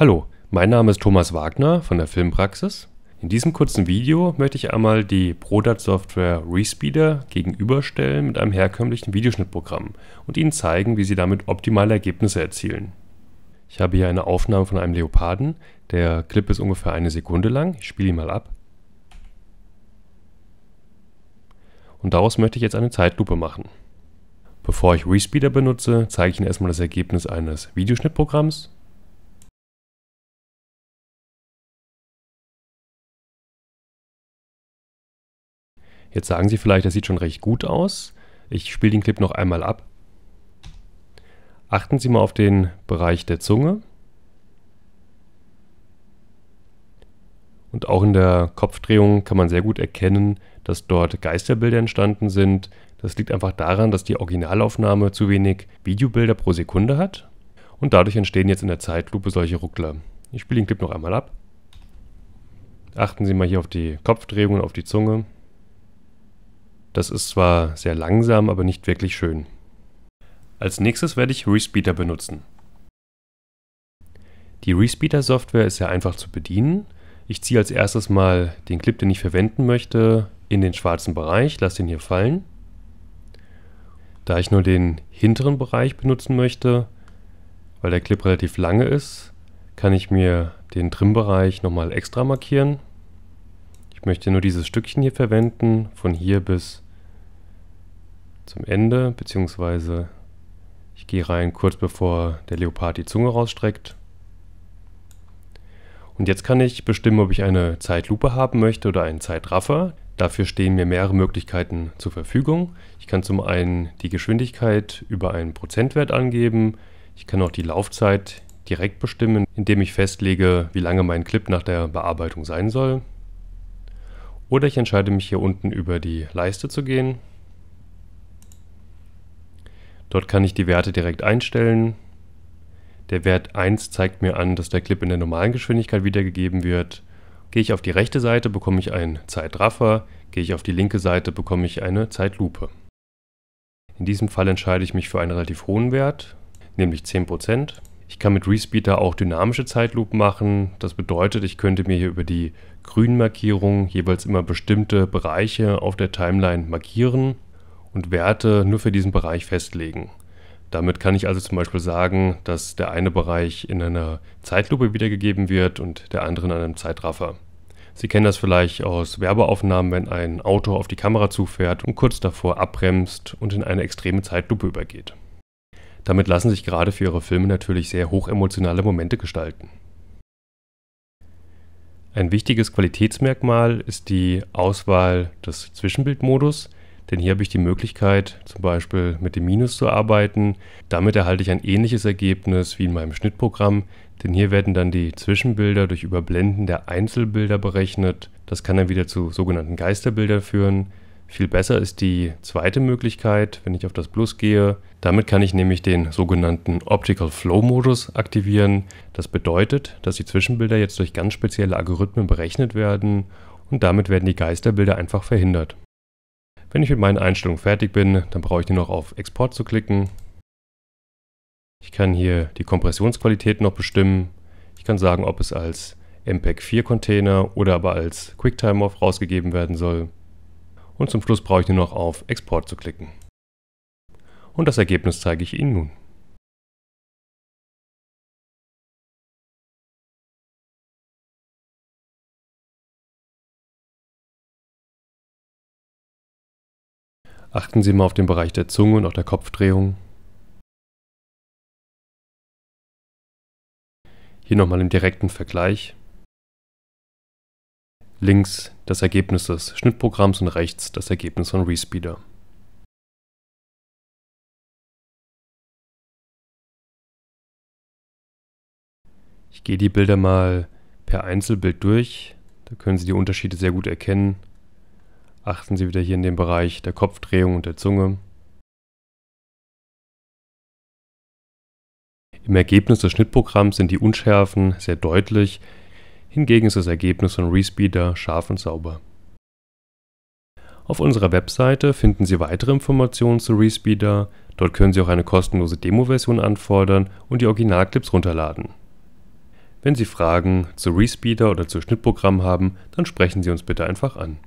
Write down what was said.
Hallo, mein Name ist Thomas Wagner von der Filmpraxis. In diesem kurzen Video möchte ich einmal die Prodat-Software Respeeder gegenüberstellen mit einem herkömmlichen Videoschnittprogramm und Ihnen zeigen, wie Sie damit optimale Ergebnisse erzielen. Ich habe hier eine Aufnahme von einem Leoparden. Der Clip ist ungefähr eine Sekunde lang. Ich spiele ihn mal ab. Und daraus möchte ich jetzt eine Zeitlupe machen. Bevor ich Respeeder benutze, zeige ich Ihnen erstmal das Ergebnis eines Videoschnittprogramms Jetzt sagen Sie vielleicht, das sieht schon recht gut aus. Ich spiele den Clip noch einmal ab. Achten Sie mal auf den Bereich der Zunge. Und auch in der Kopfdrehung kann man sehr gut erkennen, dass dort Geisterbilder entstanden sind. Das liegt einfach daran, dass die Originalaufnahme zu wenig Videobilder pro Sekunde hat. Und dadurch entstehen jetzt in der Zeitlupe solche Ruckler. Ich spiele den Clip noch einmal ab. Achten Sie mal hier auf die Kopfdrehung und auf die Zunge. Das ist zwar sehr langsam, aber nicht wirklich schön. Als nächstes werde ich Respeeder benutzen. Die Respeeder Software ist sehr einfach zu bedienen. Ich ziehe als erstes mal den Clip, den ich verwenden möchte, in den schwarzen Bereich, lasse den hier fallen. Da ich nur den hinteren Bereich benutzen möchte, weil der Clip relativ lange ist, kann ich mir den trim nochmal extra markieren. Ich möchte nur dieses Stückchen hier verwenden, von hier bis hier zum Ende, beziehungsweise ich gehe rein kurz bevor der Leopard die Zunge rausstreckt. Und jetzt kann ich bestimmen, ob ich eine Zeitlupe haben möchte oder einen Zeitraffer. Dafür stehen mir mehrere Möglichkeiten zur Verfügung. Ich kann zum einen die Geschwindigkeit über einen Prozentwert angeben. Ich kann auch die Laufzeit direkt bestimmen, indem ich festlege, wie lange mein Clip nach der Bearbeitung sein soll. Oder ich entscheide mich hier unten über die Leiste zu gehen Dort kann ich die Werte direkt einstellen. Der Wert 1 zeigt mir an, dass der Clip in der normalen Geschwindigkeit wiedergegeben wird. Gehe ich auf die rechte Seite, bekomme ich einen Zeitraffer. Gehe ich auf die linke Seite, bekomme ich eine Zeitlupe. In diesem Fall entscheide ich mich für einen relativ hohen Wert, nämlich 10%. Ich kann mit Respeeder auch dynamische Zeitlupen machen. Das bedeutet, ich könnte mir hier über die grünen Markierungen jeweils immer bestimmte Bereiche auf der Timeline markieren und Werte nur für diesen Bereich festlegen. Damit kann ich also zum Beispiel sagen, dass der eine Bereich in einer Zeitlupe wiedergegeben wird und der andere in einem Zeitraffer. Sie kennen das vielleicht aus Werbeaufnahmen, wenn ein Auto auf die Kamera zufährt und kurz davor abbremst und in eine extreme Zeitlupe übergeht. Damit lassen sich gerade für Ihre Filme natürlich sehr hochemotionale Momente gestalten. Ein wichtiges Qualitätsmerkmal ist die Auswahl des Zwischenbildmodus, denn hier habe ich die Möglichkeit, zum Beispiel mit dem Minus zu arbeiten. Damit erhalte ich ein ähnliches Ergebnis wie in meinem Schnittprogramm, denn hier werden dann die Zwischenbilder durch Überblenden der Einzelbilder berechnet. Das kann dann wieder zu sogenannten Geisterbildern führen. Viel besser ist die zweite Möglichkeit, wenn ich auf das Plus gehe. Damit kann ich nämlich den sogenannten Optical Flow Modus aktivieren. Das bedeutet, dass die Zwischenbilder jetzt durch ganz spezielle Algorithmen berechnet werden und damit werden die Geisterbilder einfach verhindert. Wenn ich mit meinen Einstellungen fertig bin, dann brauche ich nur noch auf Export zu klicken. Ich kann hier die Kompressionsqualität noch bestimmen. Ich kann sagen, ob es als MPEG 4 Container oder aber als QuickTime-Off rausgegeben werden soll. Und zum Schluss brauche ich nur noch auf Export zu klicken. Und das Ergebnis zeige ich Ihnen nun. Achten Sie mal auf den Bereich der Zunge und auch der Kopfdrehung. Hier nochmal im direkten Vergleich. Links das Ergebnis des Schnittprogramms und rechts das Ergebnis von Respeeder. Ich gehe die Bilder mal per Einzelbild durch. Da können Sie die Unterschiede sehr gut erkennen achten Sie wieder hier in dem Bereich der Kopfdrehung und der Zunge. Im Ergebnis des Schnittprogramms sind die Unschärfen sehr deutlich, hingegen ist das Ergebnis von Respeeder scharf und sauber. Auf unserer Webseite finden Sie weitere Informationen zu Respeeder, dort können Sie auch eine kostenlose Demo-Version anfordern und die Originalclips runterladen. Wenn Sie Fragen zu Respeeder oder zu Schnittprogramm haben, dann sprechen Sie uns bitte einfach an.